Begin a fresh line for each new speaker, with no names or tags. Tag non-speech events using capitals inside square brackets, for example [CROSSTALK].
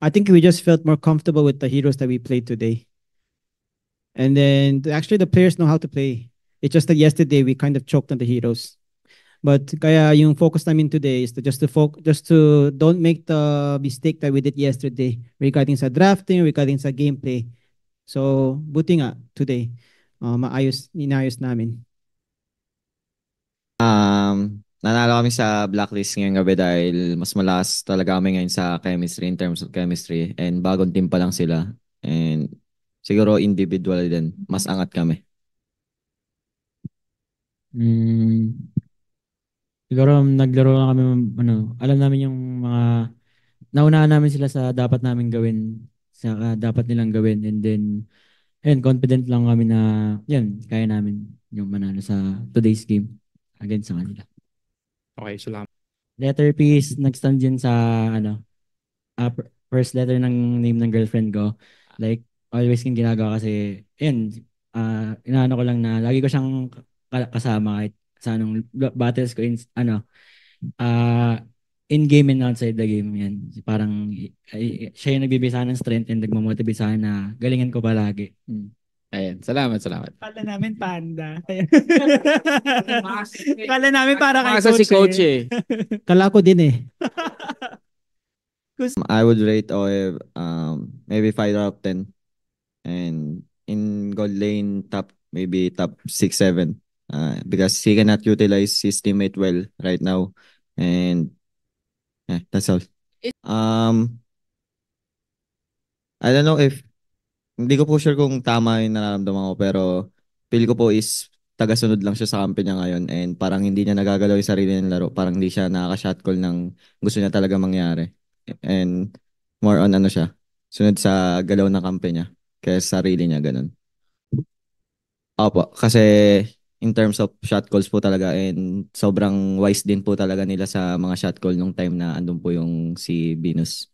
I think we just felt more comfortable with the heroes that we played today. And then actually the players know how to play. It's just that yesterday we kind of choked on the heroes. But kaya yung focus namin today is to just to focus, just to don't make the mistake that we did yesterday regarding sa drafting, regarding sa gameplay. So, buti nga today, uh, maayos, inayos namin.
Um, nanalo kami sa blacklist ngayong gabi dahil mas malas talaga kami ngayon sa chemistry in terms of chemistry and bagong team pa lang sila and siguro individually din mas angat kami
mm, siguro naglaro lang kami ano alam namin yung mga naunahan namin sila sa dapat namin gawin sa uh, dapat nilang gawin and then and confident lang kami na yan kaya namin yung manalo sa today's game against sa kanila Okay, salamat. Letter P is nag-stand din sa ano, uh, first letter ng name ng girlfriend ko. Like, always kong ginagawa kasi, and uh, inaano ko lang na lagi ko siyang kasama kahit sa anong battles ko, in, ano, uh, in-game and outside the game yan. Parang ay, siya yung nagbibisa ng strength and nagmamotivate sa na galingan ko palagi. Mm.
Ayan, salamat, salamat.
Kala namin panda. [LAUGHS]
Kala namin para kay coach. si coach eh. eh.
[LAUGHS] Kala ko din eh.
I would rate OEV um, maybe 5 out of 10. And in gold lane, top maybe top 6-7. Uh, because he cannot utilize his teammate well right now. And yeah, that's all. Um, I don't know if hindi ko po sure kung tama yung nararamdaman ko pero feel ko po is tagasunod lang siya sa kampi niya ngayon and parang hindi niya nagagalaw yung sarili niya ng laro. Parang hindi siya nakaka shotcall ng gusto niya talaga mangyari. And more on ano siya, sunod sa galaw ng kampi niya kaya sarili niya ganun. Opo, kasi in terms of shot calls po talaga and sobrang wise din po talaga nila sa mga shot call nung time na andun po yung si Venus.